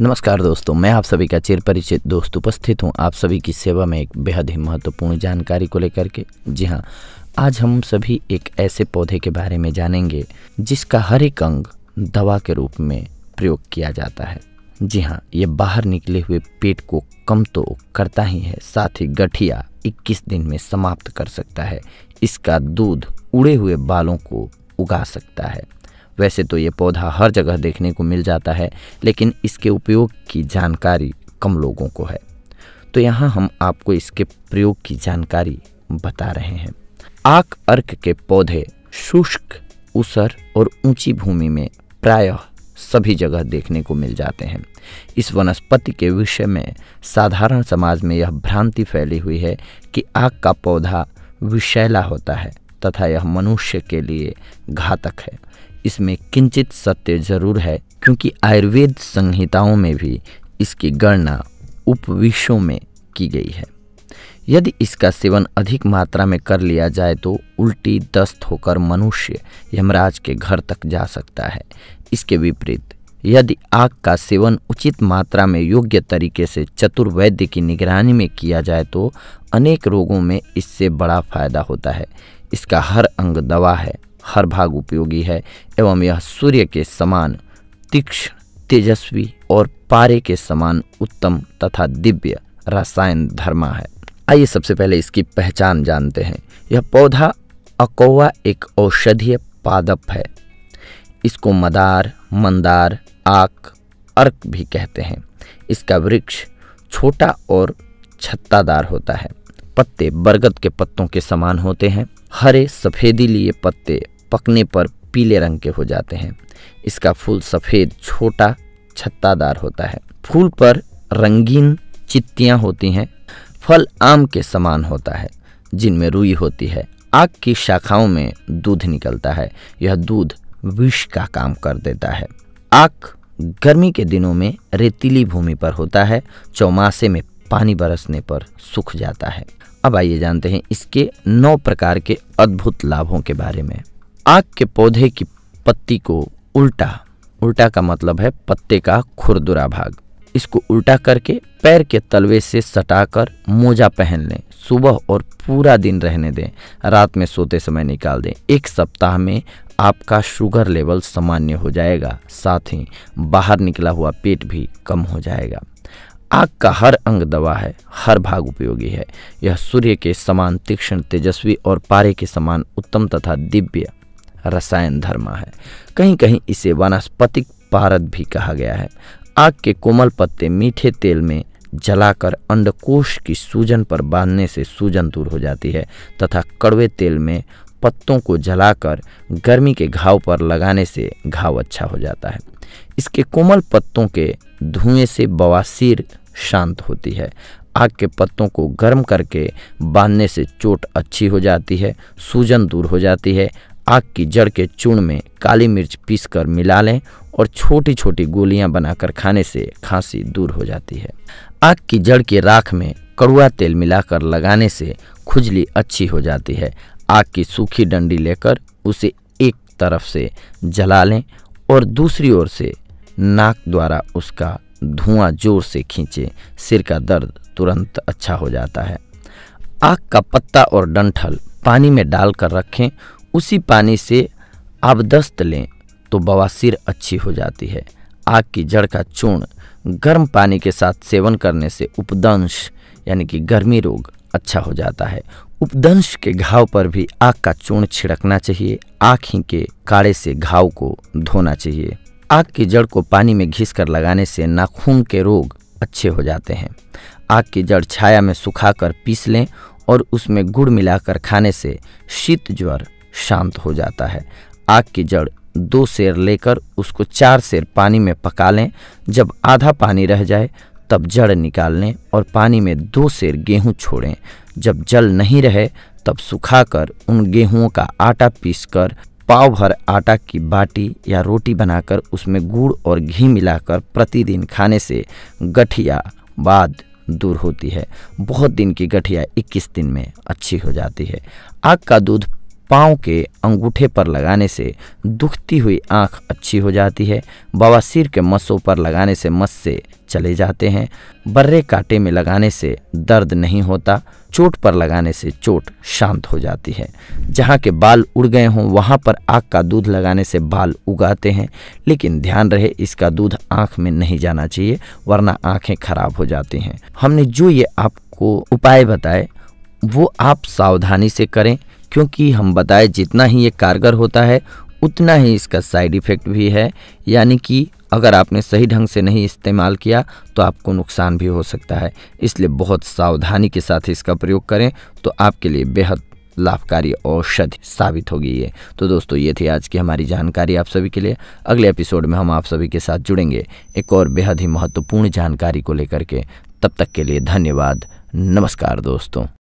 नमस्कार दोस्तों मैं आप सभी का चिर परिचित दोस्त उपस्थित हूं आप सभी की सेवा में एक बेहद ही महत्वपूर्ण जानकारी को लेकर के जी हां आज हम सभी एक ऐसे पौधे के बारे में जानेंगे जिसका हर एक अंग दवा के रूप में प्रयोग किया जाता है जी हाँ ये बाहर निकले हुए पेट को कम तो करता ही है साथ ही गठिया 21 दिन में समाप्त कर सकता है इसका दूध उड़े हुए बालों को उगा सकता है वैसे तो ये पौधा हर जगह देखने को मिल जाता है लेकिन इसके उपयोग की जानकारी कम लोगों को है तो यहाँ हम आपको इसके प्रयोग की जानकारी बता रहे हैं आक अर्क के पौधे शुष्क उसर और ऊंची भूमि में प्रायः सभी जगह देखने को मिल जाते हैं इस वनस्पति के विषय में साधारण समाज में यह भ्रांति फैली हुई है कि आग का पौधा विषैला होता है तथा यह मनुष्य के लिए घातक है इसमें किंचित सत्य जरूर है क्योंकि आयुर्वेद संहिताओं में भी इसकी गणना उपविशों में की गई है यदि इसका सेवन अधिक मात्रा में कर लिया जाए तो उल्टी दस्त होकर मनुष्य यमराज के घर तक जा सकता है इसके विपरीत यदि आग का सेवन उचित मात्रा में योग्य तरीके से चतुर्वैद्य की निगरानी में किया जाए तो अनेक रोगों में इससे बड़ा फायदा होता है इसका हर अंग दवा है हर भाग उपयोगी है एवं यह सूर्य के समान तीक्ष्ण तेजस्वी और पारे के समान उत्तम तथा दिव्य रसायन धर्मा है आइए सबसे पहले इसकी पहचान जानते हैं यह पौधा अकोवा एक औषधीय पादप है इसको मदार मंदार आक अर्क भी कहते हैं इसका वृक्ष छोटा और छत्तादार होता है पत्ते बरगद के पत्तों के समान होते हैं हरे सफेदी लिए पत्ते पकने पर पीले रंग के हो जाते हैं इसका फूल सफ़ेद छोटा छत्तादार होता है फूल पर रंगीन चित्तियाँ होती हैं फल आम के समान होता है जिनमें रुई होती है आग की शाखाओं में दूध निकलता है यह दूध विष का काम कर देता है आग गर्मी के दिनों में रेतीली भूमि पर होता है चौमासे में पानी बरसने पर सूख जाता है अब आइए जानते हैं इसके नौ प्रकार के अद्भुत लाभों के बारे में आग के पौधे की पत्ती को उल्टा उल्टा का मतलब है पत्ते का खुरदुरा भाग इसको उल्टा करके पैर के तलवे से सटाकर मोजा पहन लें सुबह और पूरा दिन रहने दें रात में सोते समय निकाल दें एक सप्ताह में आपका शुगर लेवल सामान्य हो जाएगा साथ ही बाहर निकला हुआ पेट भी कम हो जाएगा आग का हर अंग दवा है हर भाग उपयोगी है यह सूर्य के समान तीक्ष्ण तेजस्वी और पारे के समान उत्तम तथा दिव्य रसायन धर्म है कहीं कहीं इसे वनस्पतिक पारद भी कहा गया है आग के कोमल पत्ते मीठे तेल में जलाकर अंडकोश की सूजन पर बांधने से सूजन दूर हो जाती है तथा कड़वे तेल में पत्तों को जलाकर गर्मी के घाव पर लगाने से घाव अच्छा हो जाता है इसके कोमल पत्तों के धुएं से बवासीर शांत होती है आग के पत्तों को गर्म करके बांधने से चोट अच्छी हो जाती है सूजन दूर हो जाती है आग की जड़ के चूर्ण में काली मिर्च पीसकर मिला लें और छोटी छोटी गोलियां बनाकर खाने से खांसी दूर हो जाती है आग की जड़ के राख में कड़ुआ तेल मिलाकर लगाने से खुजली अच्छी हो जाती है आग की सूखी डंडी लेकर उसे एक तरफ से जला लें और दूसरी ओर से नाक द्वारा उसका धुआं जोर से खींचे सिर का दर्द तुरंत अच्छा हो जाता है आग का पत्ता और डंठल पानी में डालकर रखें उसी पानी से आप दस्त लें तो बवासीर अच्छी हो जाती है आग की जड़ का चूर्ण गर्म पानी के साथ सेवन करने से उपदंश यानी कि गर्मी रोग अच्छा हो जाता है उपदंश के घाव पर भी आग का चूर्ण छिड़कना चाहिए आँख ही के काड़े से घाव को धोना चाहिए आग की जड़ को पानी में घिस कर लगाने से नाखून के रोग अच्छे हो जाते हैं आग की जड़ छाया में सुखाकर पीस लें और उसमें गुड़ मिलाकर खाने से शीत ज्वर शांत हो जाता है आग की जड़ दो शेर लेकर उसको चार सेर पानी में पका लें जब आधा पानी रह जाए तब जड़ निकाल लें और पानी में दो सेर गेहूं छोड़ें जब जल नहीं रहे तब सुखाकर उन गेहूं का आटा पीसकर पाव भर आटा की बाटी या रोटी बनाकर उसमें गुड़ और घी मिलाकर प्रतिदिन खाने से गठिया बाद दूर होती है बहुत दिन की गठिया 21 दिन में अच्छी हो जाती है आग का दूध पाँव के अंगूठे पर लगाने से दुखती हुई आँख अच्छी हो जाती है बवासीर के मसों पर लगाने से मस्से चले जाते हैं बर्रे काटे में लगाने से दर्द नहीं होता चोट पर लगाने से चोट शांत हो जाती है जहाँ के बाल उड़ गए हों वहाँ पर आग का दूध लगाने से बाल उगाते हैं लेकिन ध्यान रहे इसका दूध आँख में नहीं जाना चाहिए वरना आँखें खराब हो जाती हैं हमने जो ये आपको उपाय बताए वो आप सावधानी से करें क्योंकि हम बताए जितना ही ये कारगर होता है उतना ही इसका साइड इफ़ेक्ट भी है यानी कि अगर आपने सही ढंग से नहीं इस्तेमाल किया तो आपको नुकसान भी हो सकता है इसलिए बहुत सावधानी के साथ इसका प्रयोग करें तो आपके लिए बेहद लाभकारी औषधि साबित होगी ये तो दोस्तों ये थी आज की हमारी जानकारी आप सभी के लिए अगले एपिसोड में हम आप सभी के साथ जुड़ेंगे एक और बेहद ही महत्वपूर्ण जानकारी को लेकर के तब तक के लिए धन्यवाद नमस्कार दोस्तों